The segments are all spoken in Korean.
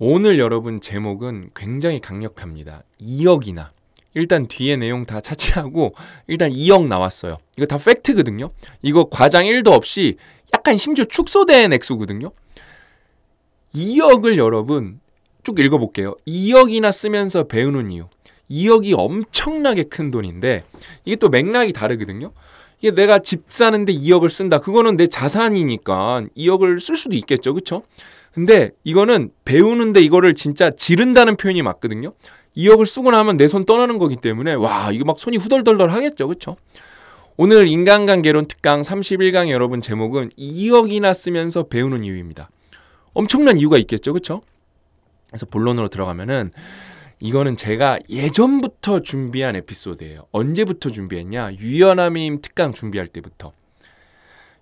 오늘 여러분 제목은 굉장히 강력합니다. 2억이나. 일단 뒤에 내용 다 차치하고 일단 2억 나왔어요. 이거 다 팩트거든요. 이거 과장 1도 없이 약간 심지어 축소된 액수거든요. 2억을 여러분 쭉 읽어볼게요. 2억이나 쓰면서 배우는 이유. 2억이 엄청나게 큰 돈인데 이게 또 맥락이 다르거든요. 이게 내가 집 사는데 2억을 쓴다. 그거는 내 자산이니까 2억을 쓸 수도 있겠죠. 그쵸? 근데 이거는 배우는데 이거를 진짜 지른다는 표현이 맞거든요. 2억을 쓰고 나면 내 손 떠나는 거기 때문에 와 이거 막 손이 후덜덜덜 하겠죠. 그쵸 오늘 인간관계론 특강 31강 여러분 제목은 2억이나 쓰면서 배우는 이유입니다. 엄청난 이유가 있겠죠. 그쵸 그래서 본론으로 들어가면은 이거는 제가 예전부터 준비한 에피소드예요. 언제부터 준비했냐? 유연함임 특강 준비할 때부터.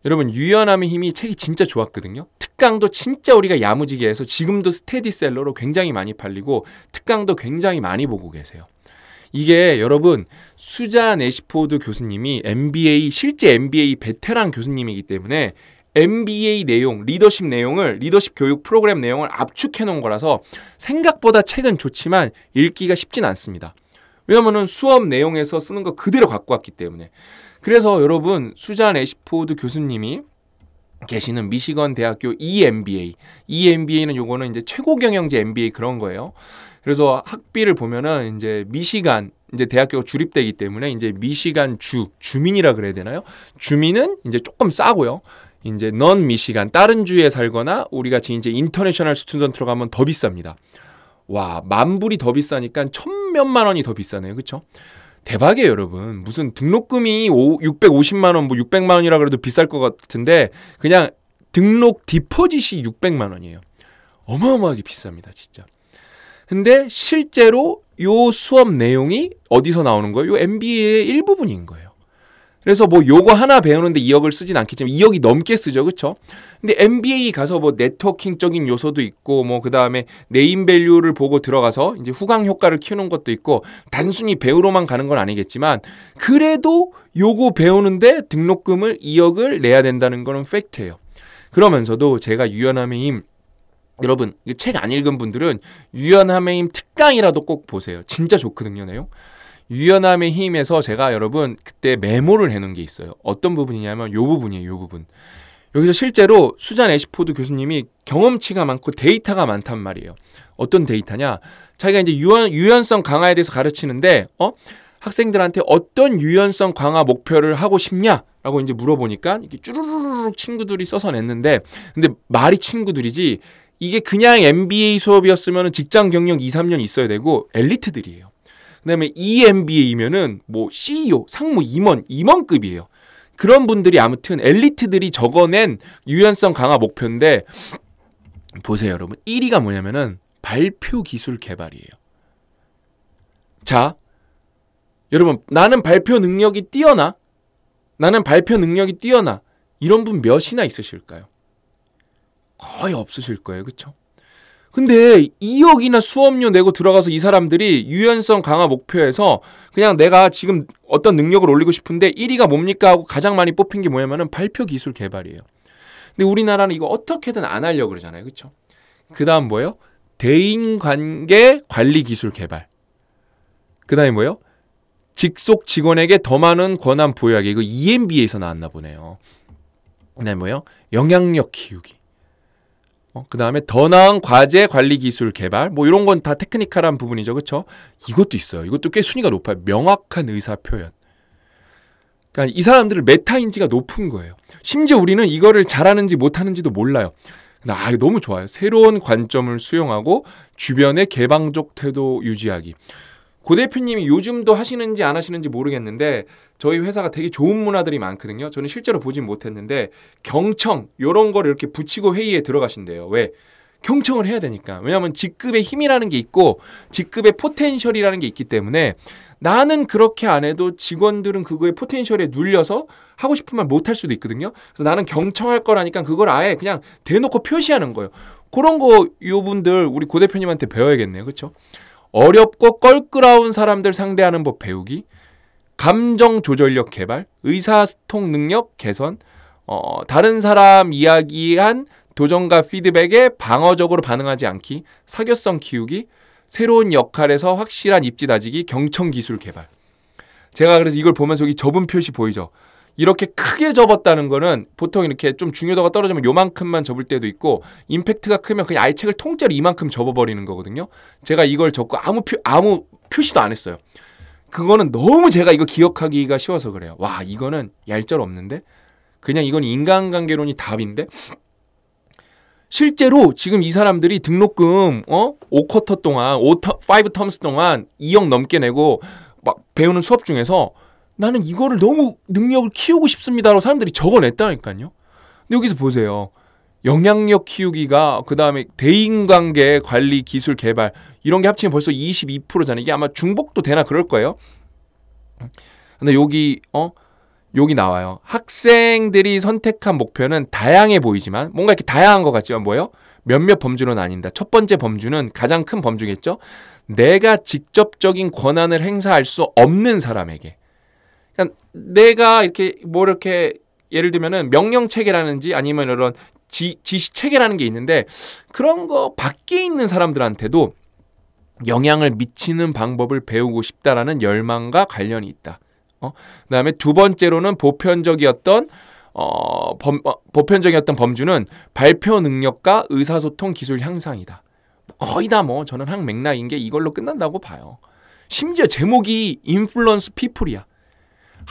여러분 유연함의 힘이 책이 진짜 좋았거든요. 특강도 진짜 우리가 야무지게 해서 지금도 스테디셀러로 굉장히 많이 팔리고 특강도 굉장히 많이 보고 계세요. 이게 여러분 수잔 에시포드 교수님이 MBA 실제 MBA 베테랑 교수님이기 때문에 MBA 내용, 리더십 내용을 리더십 교육 프로그램 내용을 압축해 놓은 거라서 생각보다 책은 좋지만 읽기가 쉽진 않습니다. 왜냐면은 수업 내용에서 쓰는 거 그대로 갖고 왔기 때문에 그래서 여러분 수잔 에시포드 교수님이 계시는 미시건 대학교 EMBA, EMBA는 요거는 이제 최고 경영제 MBA 그런 거예요. 그래서 학비를 보면은 이제 미시간 이제 대학교가 주립되기 때문에 이제 미시간 주 주민이라 그래야 되나요? 주민은 이제 조금 싸고요. 이제 넌 미시간 다른 주에 살거나 우리가 지금 이제 인터내셔널 스튜던트로 가면 더 비쌉니다. 와, 만 불이 더 비싸니까 천 몇만 원이 더 비싸네요. 그렇죠? 대박이에요, 여러분. 무슨 등록금이 650만 원, 뭐 600만 원이라 그래도 비쌀 것 같은데 그냥 등록 디퍼짓이 600만 원이에요. 어마어마하게 비쌉니다, 진짜. 근데 실제로 요 수업 내용이 어디서 나오는 거예요? 요 MBA의 일부분인 거예요. 그래서 뭐 요거 하나 배우는데 2억을 쓰진 않겠지만 2억이 넘게 쓰죠. 그렇죠? 근데 MBA 가서 뭐 네트워킹적인 요소도 있고 뭐 그다음에 네임 밸류를 보고 들어가서 이제 후광 효과를 키우는 것도 있고 단순히 배우로만 가는 건 아니겠지만 그래도 요거 배우는데 등록금을 2억을 내야 된다는 거는 팩트예요. 그러면서도 제가 유연함의 힘 여러분 책 안 읽은 분들은 유연함의 힘 특강이라도 꼭 보세요. 진짜 좋거든요, 내용. 유연함의 힘에서 제가 여러분 그때 메모를 해놓은 게 있어요. 어떤 부분이냐면 요 부분이에요. 요 부분. 여기서 실제로 수잔 에시포드 교수님이 경험치가 많고 데이터가 많단 말이에요. 어떤 데이터냐? 자기가 이제 유연, 유연성 강화에 대해서 가르치는데 어? 학생들한테 어떤 유연성 강화 목표를 하고 싶냐? 라고 이제 물어보니까 이게 렇 쭈루루룩 친구들이 써서 냈는데 근데 말이 친구들이지 이게 그냥 MBA 수업이었으면 직장 경력 2, 3년 있어야 되고 엘리트들이에요. 그다음에 EMBA면은 뭐 CEO, 상무 임원, 임원급이에요. 그런 분들이 아무튼 엘리트들이 적어낸 유연성 강화 목표인데 보세요, 여러분. 1위가 뭐냐면은 발표 기술 개발이에요. 자, 여러분, 나는 발표 능력이 뛰어나? 나는 발표 능력이 뛰어나? 이런 분 몇이나 있으실까요? 거의 없으실 거예요. 그렇죠? 근데 2억이나 수업료 내고 들어가서 이 사람들이 유연성 강화 목표에서 그냥 내가 지금 어떤 능력을 올리고 싶은데 1위가 뭡니까 하고 가장 많이 뽑힌 게 뭐냐면은 발표 기술 개발이에요. 근데 우리나라는 이거 어떻게든 안 하려고 그러잖아요. 그쵸 그다음 뭐예요? 대인 관계 관리 기술 개발. 그다음에 뭐예요? 직속 직원에게 더 많은 권한 부여하기. 이거 EMB에서 a 나왔나 보네요. 그다음에 뭐예요? 영향력 키우기. 어, 그 다음에 더 나은 과제 관리 기술 개발 뭐 이런 건 다 테크니컬한 부분이죠 그쵸 이것도 있어요 이것도 꽤 순위가 높아요 명확한 의사 표현 그러니까 이 사람들을 메타인지가 높은 거예요 심지어 우리는 이거를 잘하는지 못하는지도 몰라요 아 너무 좋아요 새로운 관점을 수용하고 주변의 개방적 태도 유지하기 고 대표님이 요즘도 하시는지 안 하시는지 모르겠는데 저희 회사가 되게 좋은 문화들이 많거든요. 저는 실제로 보진 못했는데 경청 이런걸 이렇게 붙이고 회의에 들어가신대요. 왜? 경청을 해야 되니까. 왜냐하면 직급의 힘이라는 게 있고 직급의 포텐셜이라는 게 있기 때문에 나는 그렇게 안 해도 직원들은 그거의 포텐셜에 눌려서 하고 싶은 말 못할 수도 있거든요. 그래서 나는 경청할 거라니까 그걸 아예 그냥 대놓고 표시하는 거예요. 그런 거 요분들 우리 고 대표님한테 배워야겠네요. 그렇죠? 어렵고 껄끄러운 사람들 상대하는 법 배우기, 감정 조절력 개발, 의사소통 능력 개선, 어, 다른 사람 이야기한 도전과 피드백에 방어적으로 반응하지 않기, 사교성 키우기, 새로운 역할에서 확실한 입지 다지기, 경청 기술 개발. 제가 그래서 이걸 보면서 이 접은 표시 보이죠? 이렇게 크게 접었다는 거는 보통 이렇게 좀 중요도가 떨어지면 요만큼만 접을 때도 있고 임팩트가 크면 그냥 아예 책을 통째로 이만큼 접어버리는 거거든요. 제가 이걸 접고 아무 표, 아무 표시도 안 했어요. 그거는 너무 제가 이거 기억하기가 쉬워서 그래요. 와 이거는 얄짤 없는데 그냥 이건 인간관계론이 답인데 실제로 지금 이 사람들이 등록금 어 5쿼터 동안 5 5텀스 동안 2억 넘게 내고 막 배우는 수업 중에서 나는 이거를 너무 능력을 키우고 싶습니다라고 사람들이 적어냈다니까요. 근데 여기서 보세요. 영향력 키우기가 그다음에 대인관계 관리 기술 개발 이런 게 합치면 벌써 22%잖아요. 이게 아마 중복도 되나 그럴 거예요. 근데 여기 어 여기 나와요. 학생들이 선택한 목표는 다양해 보이지만 뭔가 이렇게 다양한 것 같지만 뭐예요? 몇몇 범주로 나뉜다. 첫 번째 범주는 가장 큰 범주겠죠. 내가 직접적인 권한을 행사할 수 없는 사람에게 그러 그러니까 내가 이렇게 뭐 이렇게 예를 들면은 명령 체계라는지 아니면 이런 지, 지시 체계라는 게 있는데 그런 거 밖에 있는 사람들한테도 영향을 미치는 방법을 배우고 싶다라는 열망과 관련이 있다. 어? 그다음에 두 번째로는 보편적이었던 어, 범, 어, 보편적이었던 범주는 발표 능력과 의사소통 기술 향상이다. 거의 다 뭐 저는 항 맥락인 게 이걸로 끝난다고 봐요. 심지어 제목이 인플루언스 피플이야.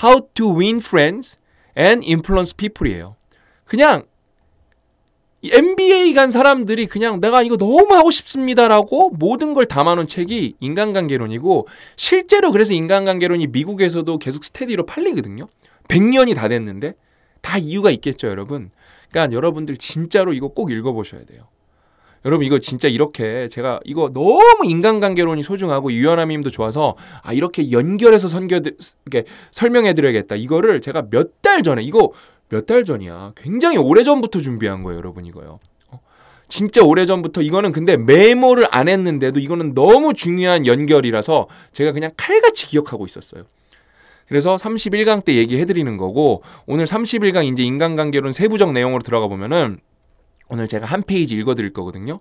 How to win friends and influence people이에요. 그냥 MBA 간 사람들이 그냥 내가 이거 너무 하고 싶습니다라고 모든 걸 담아놓은 책이 인간관계론이고 실제로 그래서 인간관계론이 미국에서도 계속 스테디로 팔리거든요. 100년이 다 됐는데 다 이유가 있겠죠, 여러분. 그러니까 여러분들 진짜로 이거 꼭 읽어보셔야 돼요. 여러분 이거 진짜 이렇게 제가 이거 너무 인간관계론이 소중하고 유연함임도 좋아서 아 이렇게 연결해서 선겨 이렇게 설명해 드려야겠다. 이거를 제가 몇 달 전에 이거 몇 달 전이야. 굉장히 오래 전부터 준비한 거예요, 여러분 이거요. 어? 진짜 오래전부터 이거는 근데 메모를 안 했는데도 이거는 너무 중요한 연결이라서 제가 그냥 칼같이 기억하고 있었어요. 그래서 31강 때 얘기해드리는 거고 오늘 31강 이제 인간관계론 세부적 내용으로 들어가 보면은 오늘 제가 한 페이지 읽어드릴 거거든요.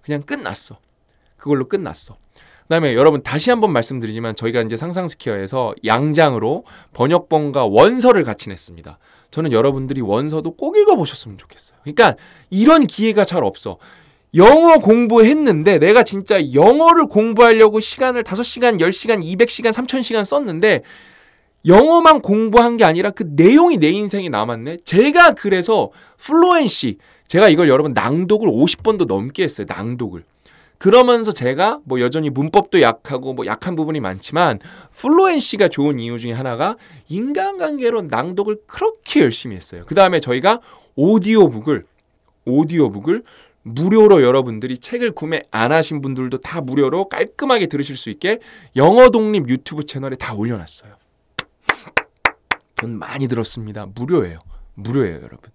그냥 끝났어. 그걸로 끝났어. 그 다음에 여러분 다시 한번 말씀드리지만 저희가 이제 상상스퀘어에서 양장으로 번역본과 원서를 같이 냈습니다. 저는 여러분들이 원서도 꼭 읽어보셨으면 좋겠어요. 그러니까 이런 기회가 잘 없어. 영어 공부했는데 내가 진짜 영어를 공부하려고 시간을 5시간, 10시간, 200시간, 3000시간 썼는데 영어만 공부한 게 아니라 그 내용이 내 인생에 남았네. 제가 그래서 플로엔시, 제가 이걸 여러분 낭독을 50번도 넘게 했어요. 낭독을. 그러면서 제가 뭐 여전히 문법도 약하고 뭐 약한 부분이 많지만 플루엔시가 좋은 이유 중에 하나가 인간관계로 낭독을 그렇게 열심히 했어요. 그 다음에 저희가 오디오북을 오디오북을 무료로 여러분들이 책을 구매 안 하신 분들도 다 무료로 깔끔하게 들으실 수 있게 영어 독립 유튜브 채널에 다 올려놨어요. 돈 많이 들었습니다. 무료예요. 무료예요, 여러분.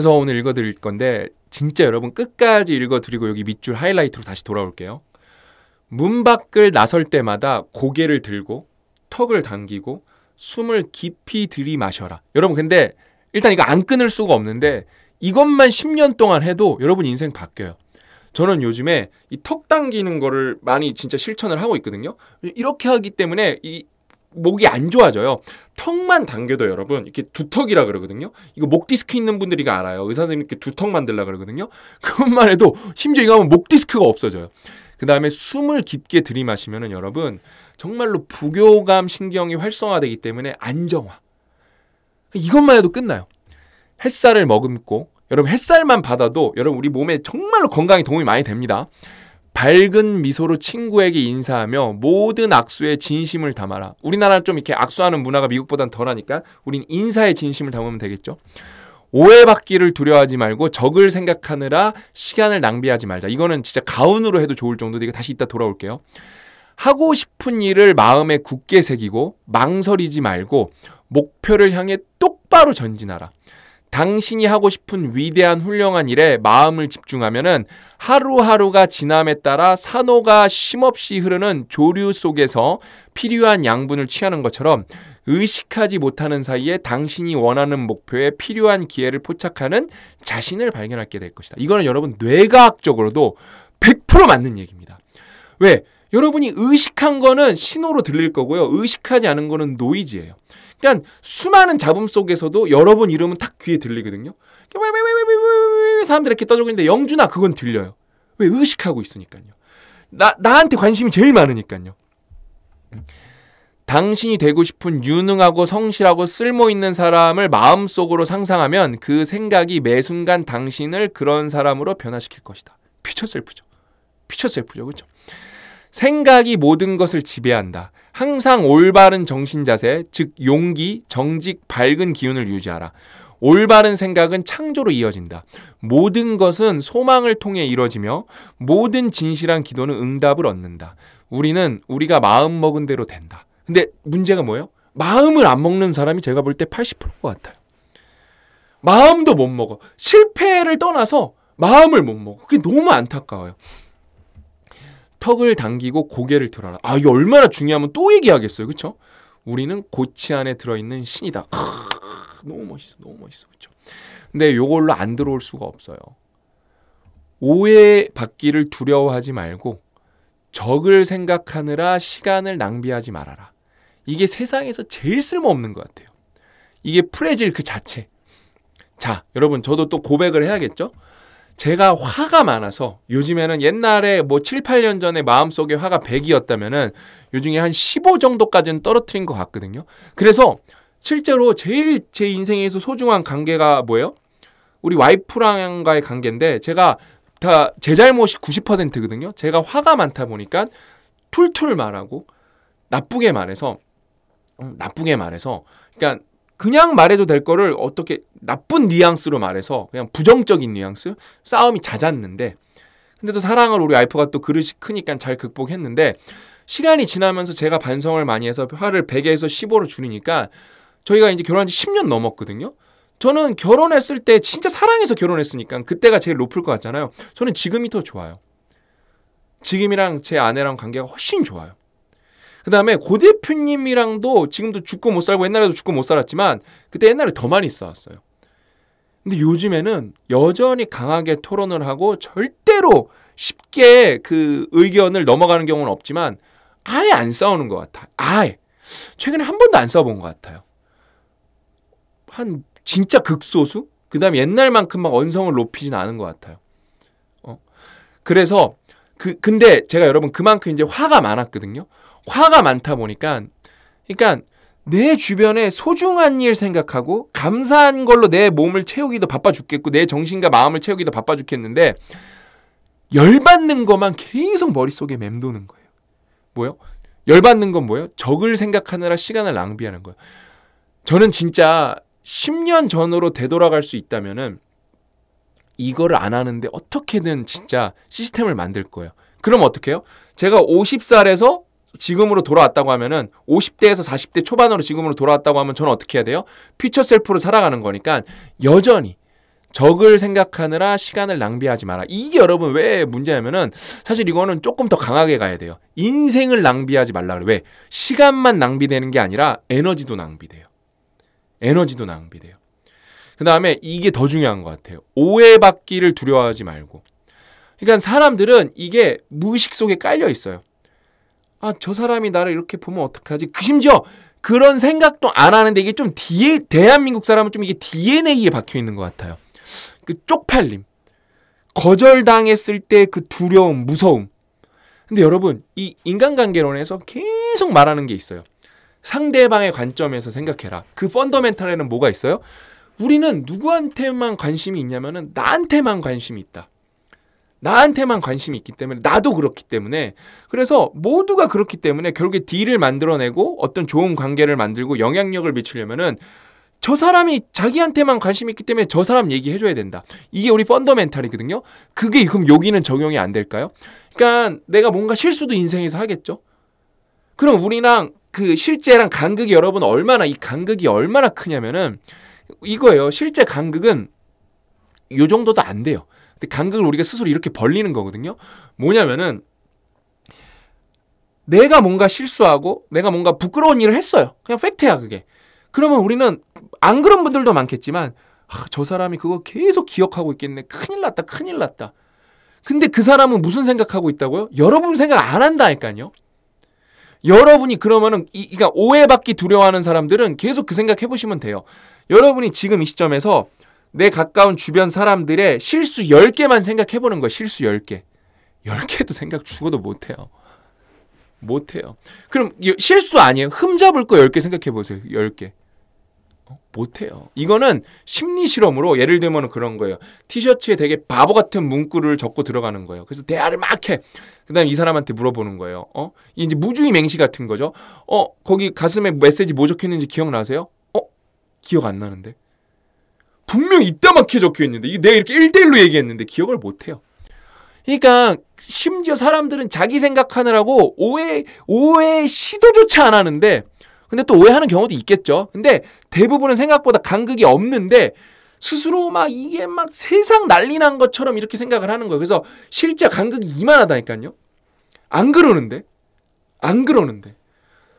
그래서 오늘 읽어드릴 건데 진짜 여러분 끝까지 읽어드리고 여기 밑줄 하이라이트로 다시 돌아올게요. 문 밖을 나설 때마다 고개를 들고 턱을 당기고 숨을 깊이 들이마셔라. 여러분 근데 일단 이거 안 끊을 수가 없는데 이것만 10년 동안 해도 여러분 인생 바뀌어요. 저는 요즘에 이 턱 당기는 거를 많이 진짜 실천을 하고 있거든요. 이렇게 하기 때문에 이 목이 안 좋아져요. 턱만 당겨도 여러분 이렇게 두턱이라 그러거든요. 이거 목 디스크 있는 분들이 알아요. 의사 선생님 이렇게 두턱 만들라 그러거든요. 그것만 해도 심지어 이거 하면 목 디스크가 없어져요. 그 다음에 숨을 깊게 들이마시면은 여러분 정말로 부교감 신경이 활성화되기 때문에 안정화. 이것만 해도 끝나요. 햇살을 머금고 여러분 햇살만 받아도 여러분 우리 몸에 정말로 건강에 도움이 많이 됩니다. 밝은 미소로 친구에게 인사하며 모든 악수에 진심을 담아라. 우리나라 좀 이렇게 악수하는 문화가 미국보단 덜하니까 우린 인사에 진심을 담으면 되겠죠. 오해받기를 두려워하지 말고 적을 생각하느라 시간을 낭비하지 말자. 이거는 진짜 가운으로 해도 좋을 정도인데 이거 다시 이따 돌아올게요. 하고 싶은 일을 마음에 굳게 새기고 망설이지 말고 목표를 향해 똑바로 전진하라. 당신이 하고 싶은 위대한 훌륭한 일에 마음을 집중하면은 하루하루가 지남에 따라 산호가 쉼없이 흐르는 조류 속에서 필요한 양분을 취하는 것처럼 의식하지 못하는 사이에 당신이 원하는 목표에 필요한 기회를 포착하는 자신을 발견하게 될 것이다. 이거는 여러분 뇌과학적으로도 100% 맞는 얘기입니다. 왜? 여러분이 의식한 거는 신호로 들릴 거고요. 의식하지 않은 거는 노이즈예요. 그러니까 수많은 잡음 속에서도 여러분 이름은 탁 귀에 들리거든요. 사람들 이렇게 떠들고 있는데 영준아 그건 들려요. 왜 의식하고 있으니까요. 나 나한테 관심이 제일 많으니까요. 당신이 되고 싶은 유능하고 성실하고 쓸모 있는 사람을 마음속으로 상상하면 그 생각이 매 순간 당신을 그런 사람으로 변화시킬 것이다. 퓨처 셀프죠. 퓨처 셀프죠. 그렇죠? 생각이 모든 것을 지배한다. 항상 올바른 정신 자세, 즉 용기, 정직, 밝은 기운을 유지하라. 올바른 생각은 창조로 이어진다. 모든 것은 소망을 통해 이루어지며 모든 진실한 기도는 응답을 얻는다. 우리는 우리가 마음 먹은 대로 된다. 근데 문제가 뭐예요? 마음을 안 먹는 사람이 제가 볼 때 80%인 것 같아요. 마음도 못 먹어. 실패를 떠나서 마음을 못 먹어. 그게 너무 안타까워요. 턱을 당기고 고개를 들어라. 아, 이 얼마나 중요하면 또 얘기하겠어요. 그쵸? 우리는 고치 안에 들어있는 신이다. 크, 너무 멋있어. 너무 멋있어. 그쵸? 근데 이걸로안 들어올 수가 없어요. 오해받기를 두려워하지 말고 적을 생각하느라 시간을 낭비하지 말아라. 이게 세상에서 제일 쓸모없는 것 같아요. 이게 프레질 그 자체. 자, 여러분, 저도 또 고백을 해야겠죠? 제가 화가 많아서 요즘에는 옛날에 뭐 7, 8년 전에 마음속에 화가 100이었다면은 요즘에 한 15 정도까지는 떨어뜨린 것 같거든요. 그래서 실제로 제일 제 인생에서 소중한 관계가 뭐예요? 우리 와이프랑과의 관계인데 제가 다 제 잘못이 90%거든요. 제가 화가 많다 보니까 툴툴 말하고 나쁘게 말해서 음, 나쁘게 말해서 그러니까 그냥 말해도 될 거를 어떻게 나쁜 뉘앙스로 말해서 그냥 부정적인 뉘앙스 싸움이 잦았는데 근데 또 사랑을 우리 와이프가 또 그릇이 크니까 잘 극복했는데 시간이 지나면서 제가 반성을 많이 해서 화를 100에서 15로 줄이니까 저희가 이제 결혼한 지 10년 넘었거든요. 저는 결혼했을 때 진짜 사랑해서 결혼했으니까 그때가 제일 높을 것 같잖아요. 저는 지금이 더 좋아요. 지금이랑 제 아내랑 관계가 훨씬 좋아요. 그 다음에 고 대표님이랑도 지금도 죽고 못 살고 옛날에도 죽고 못 살았지만 그때 옛날에 더 많이 싸웠어요. 근데 요즘에는 여전히 강하게 토론을 하고 절대로 쉽게 그 의견을 넘어가는 경우는 없지만 아예 안 싸우는 것 같아요. 아예. 최근에 한 번도 안 싸워본 것 같아요. 한 진짜 극소수? 그 다음에 옛날만큼 막 언성을 높이진 않은 것 같아요. 어. 그래서 그 근데 제가 여러분 그만큼 이제 화가 많았거든요. 화가 많다 보니까 그러니까 내 주변에 소중한 일 생각하고 감사한 걸로 내 몸을 채우기도 바빠 죽겠고 내 정신과 마음을 채우기도 바빠 죽겠는데 열받는 것만 계속 머릿속에 맴도는 거예요. 뭐요? 열받는 건 뭐예요? 적을 생각하느라 시간을 낭비하는 거예요. 저는 진짜 10년 전으로 되돌아갈 수 있다면은 이거를 안 하는데 어떻게든 진짜 시스템을 만들 거예요. 그럼 어떻게 해요? 제가 50살에서 지금으로 돌아왔다고 하면은 50대에서 40대 초반으로 지금으로 돌아왔다고 하면 저는 어떻게 해야 돼요? 퓨처 셀프로 살아가는 거니까 여전히 적을 생각하느라 시간을 낭비하지 마라. 이게 여러분 왜 문제냐면은 사실 이거는 조금 더 강하게 가야 돼요. 인생을 낭비하지 말라 그래. 왜? 시간만 낭비되는 게 아니라 에너지도 낭비돼요. 에너지도 낭비돼요. 그 다음에 이게 더 중요한 것 같아요. 오해받기를 두려워하지 말고. 그러니까 사람들은 이게 무의식 속에 깔려 있어요. 아, 저 사람이 나를 이렇게 보면 어떡하지? 그 심지어 그런 생각도 안 하는데 이게 좀 뒤에 대한민국 사람은 좀 이게 DNA에 박혀 있는 것 같아요. 그 쪽팔림. 거절당했을 때 그 두려움, 무서움. 근데 여러분, 이 인간관계론에서 계속 말하는 게 있어요. 상대방의 관점에서 생각해라. 그 펀더멘탈에는 뭐가 있어요? 우리는 누구한테만 관심이 있냐면은 나한테만 관심이 있다. 나한테만 관심이 있기 때문에 나도 그렇기 때문에 그래서 모두가 그렇기 때문에 결국에 딜을 만들어내고 어떤 좋은 관계를 만들고 영향력을 미치려면은 저 사람이 자기한테만 관심이 있기 때문에 저 사람 얘기해줘야 된다. 이게 우리 펀더멘탈이거든요. 그게 그럼 여기는 적용이 안 될까요? 그러니까 내가 뭔가 실수도 인생에서 하겠죠. 그럼 우리랑 그 실제랑 간극이 여러분 얼마나 이 간극이 얼마나 크냐면은 이거예요. 실제 간극은 요 정도도 안 돼요. 근데 간극을 우리가 스스로 이렇게 벌리는 거거든요. 뭐냐면은 내가 뭔가 실수하고 내가 뭔가 부끄러운 일을 했어요. 그냥 팩트야 그게. 그러면 우리는 안 그런 분들도 많겠지만 아, 저 사람이 그거 계속 기억하고 있겠네. 큰일 났다. 큰일 났다. 근데 그 사람은 무슨 생각하고 있다고요? 여러분 생각 안 한다니까요. 여러분이 그러면은 이 그러니까 오해받기 두려워하는 사람들은 계속 그 생각 해보시면 돼요. 여러분이 지금 이 시점에서 내 가까운 주변 사람들의 실수 10개만 생각해 보는 거예 실수 10개. 10개도 생각 죽어도 못 해요. 못 해요. 그럼 실수 아니에요. 흠잡을 거 10개 생각해 보세요. 10개. 어, 못해요. 이거는 심리 실험으로 예를 들면 그런 거예요. 티셔츠에 되게 바보 같은 문구를 적고 들어가는 거예요. 그래서 대화를 막 해. 그다음 이 사람한테 물어보는 거예요. 어? 이제 무주의 맹시 같은 거죠. 어 거기 가슴에 메시지 뭐 적혀 있는지 기억나세요? 어 기억 안 나는데. 분명 이따맣게 적혀 있는데 이게 내가 이렇게 1대1로 얘기했는데 기억을 못 해요. 그러니까 심지어 사람들은 자기 생각하느라고 오해 오해 시도조차 안 하는데 근데 또 오해하는 경우도 있겠죠. 근데 대부분은 생각보다 간극이 없는데 스스로 막 이게 막 세상 난리 난 것처럼 이렇게 생각을 하는 거예요. 그래서 실제 간극이 이만하다니까요. 안 그러는데. 안 그러는데.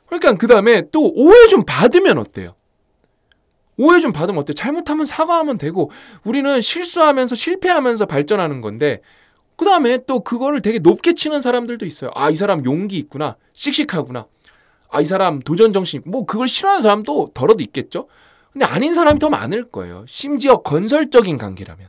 그러니까 그 다음에 또 오해 좀 받으면 어때요? 오해 좀 받으면 어때? 잘못하면 사과하면 되고 우리는 실수하면서 실패하면서 발전하는 건데 그 다음에 또 그거를 되게 높게 치는 사람들도 있어요. 아 이 사람 용기 있구나, 씩씩하구나. 아 이 사람 도전 정신 뭐 그걸 싫어하는 사람도 더러도 있겠죠. 근데 아닌 사람이 더 많을 거예요. 심지어 건설적인 관계라면.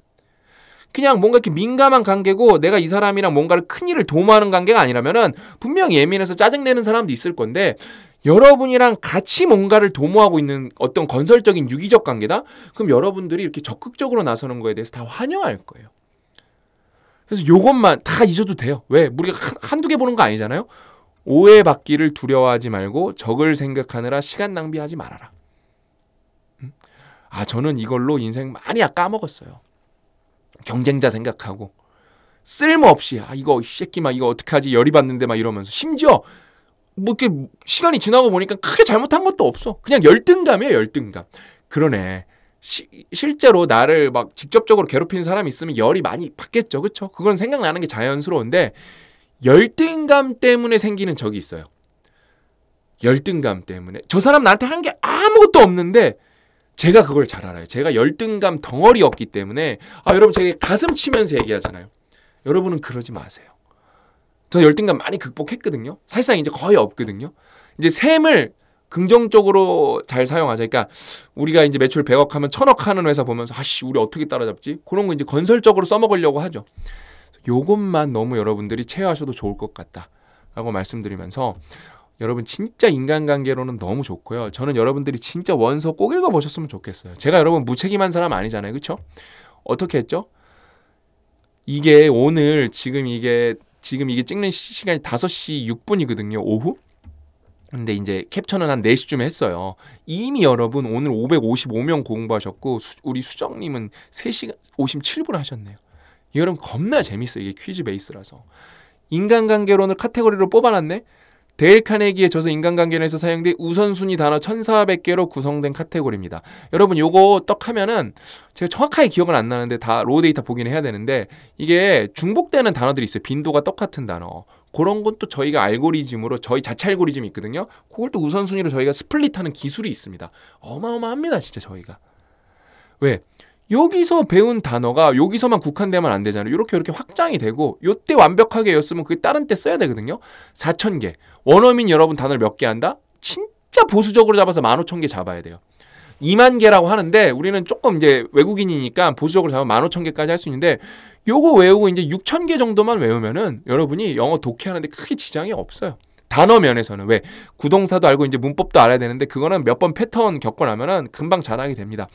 그냥 뭔가 이렇게 민감한 관계고 내가 이 사람이랑 뭔가를 큰 일을 도모하는 관계가 아니라면은 분명 예민해서 짜증내는 사람도 있을 건데 여러분이랑 같이 뭔가를 도모하고 있는 어떤 건설적인 유기적 관계다? 그럼 여러분들이 이렇게 적극적으로 나서는 거에 대해서 다 환영할 거예요. 그래서 요것만 다 잊어도 돼요. 왜? 우리가 한두 개 보는 거 아니잖아요? 오해받기를 두려워하지 말고 적을 생각하느라 시간 낭비하지 말아라. 아, 저는 이걸로 인생 많이 아, 까먹었어요. 경쟁자 생각하고. 쓸모없이, 아, 이거, 새끼, 막 이거 어떡하지? 열이 받는데 막 이러면서. 심지어 뭐 이렇게 시간이 지나고 보니까 크게 잘못한 것도 없어. 그냥 열등감이야, 열등감. 그러네. 시, 실제로 나를 막 직접적으로 괴롭히는 사람이 있으면 열이 많이 받겠죠. 그쵸? 그건 생각나는 게 자연스러운데, 열등감 때문에 생기는 적이 있어요. 열등감 때문에. 저 사람 나한테 한 게 아무것도 없는데, 제가 그걸 잘 알아요. 제가 열등감 덩어리였기 때문에, 아, 여러분, 제가 가슴 치면서 얘기하잖아요. 여러분은 그러지 마세요. 저 열등감 많이 극복했거든요. 사실상 이제 거의 없거든요. 이제 셈을 긍정적으로 잘 사용하자. 그러니까 우리가 이제 매출 100억 하면 1000억 하는 회사 보면서 아씨 우리 어떻게 따라잡지? 그런 거 이제 건설적으로 써먹으려고 하죠. 요것만 너무 여러분들이 체하셔도 좋을 것 같다라고 말씀드리면서 여러분 진짜 인간관계로는 너무 좋고요. 저는 여러분들이 진짜 원서 꼭 읽어보셨으면 좋겠어요. 제가 여러분 무책임한 사람 아니잖아요. 그렇죠 어떻게 했죠? 이게 오늘 지금 이게 지금 이게 찍는 시간이 5시 6분이거든요. 오후. 근데 이제 캡처는 한 4시쯤에 했어요. 이미 여러분 오늘 555명 공부하셨고 수, 우리 수정님은 3시간 57분 하셨네요. 여러분 겁나 재밌어요. 이게 퀴즈 베이스라서. 인간관계론을 카테고리로 뽑아놨네? 데일 카네기의 저서 인간관계에서 사용된 우선순위 단어 1400개로 구성된 카테고리입니다. 여러분 요거 떡 하면은 제가 정확하게 기억은 안 나는데 다 로우 데이터 보기는 해야 되는데 이게 중복되는 단어들이 있어요. 빈도가 똑같은 단어. 그런 건 또 저희가 알고리즘으로 저희 자체 알고리즘이 있거든요. 그걸 또 우선순위로 저희가 스플릿하는 기술이 있습니다. 어마어마합니다. 진짜 저희가. 왜? 여기서 배운 단어가 여기서만 국한되면 안 되잖아요. 이렇게 이렇게 확장이 되고 요때 완벽하게 였으면 그게 다른 때 써야 되거든요. 4천 개. 원어민 여러분 단어를 몇 개 한다? 진짜 보수적으로 잡아서 15,000개 잡아야 돼요. 2만 개라고 하는데 우리는 조금 이제 외국인이니까 보수적으로 잡으면 15,000개까지 할 수 있는데 요거 외우고 이제 6,000개 정도만 외우면은 여러분이 영어 독해하는데 크게 지장이 없어요. 단어 면에서는 왜 구동사도 알고 이제 문법도 알아야 되는데 그거는 몇 번 패턴 겪고 나면은 금방 잘하게 됩니다.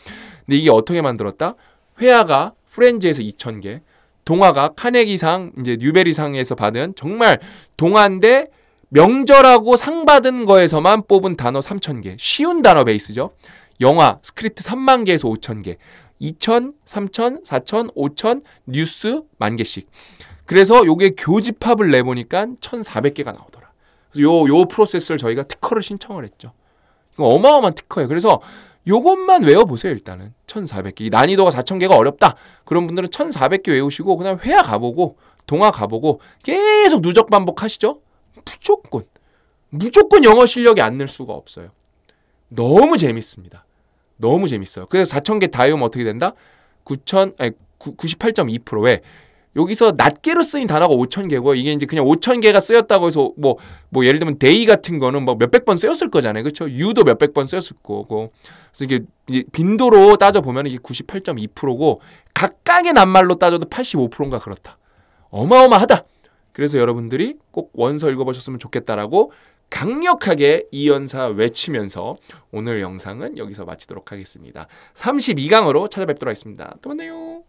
근데 이게 어떻게 만들었다? 회화가 프렌즈에서 2,000개, 동화가 카네기상 이제 뉴베리상에서 받은 정말 동화인데 명절하고 상 받은 거에서만 뽑은 단어 3,000개. 쉬운 단어 베이스죠. 영화 스크립트 3만 개에서 5 0 0 0 개, 2 0 0 0 3 0 0 0 4 0 0 0 5 0 0 0 뉴스 만 개씩. 그래서 요게 교집합을 내보니까 1,400개가 나오더라고요. 요, 요 프로세스를 저희가 특허를 신청을 했죠. 어마어마한 특허예요. 그래서 요것만 외워보세요, 일단은. 1400개. 난이도가 4000개가 어렵다. 그런 분들은 1400개 외우시고, 그 다음 에 회화 가보고, 동화 가보고, 계속 누적 반복하시죠? 무조건. 무조건 영어 실력이 안 늘 수가 없어요. 너무 재밌습니다. 너무 재밌어요. 그래서 4000개 다이면 어떻게 된다? 9000, 아니, 98.2%에 여기서 낱개로 쓰인 단어가 5천개고요 이게 이제 그냥 5천개가 쓰였다고 해서 뭐, 뭐 예를 들면 데이 같은 거는 뭐 몇백 번 쓰였을 거잖아요. 그렇죠? 유도 몇백 번 쓰였을 거고. 그래서 이게 빈도로 따져보면 이게 98.2%고 각각의 낱말로 따져도 85%인가 그렇다. 어마어마하다. 그래서 여러분들이 꼭 원서 읽어보셨으면 좋겠다라고 강력하게 이연사 외치면서 오늘 영상은 여기서 마치도록 하겠습니다. 32강으로 찾아뵙도록 하겠습니다. 또 만나요.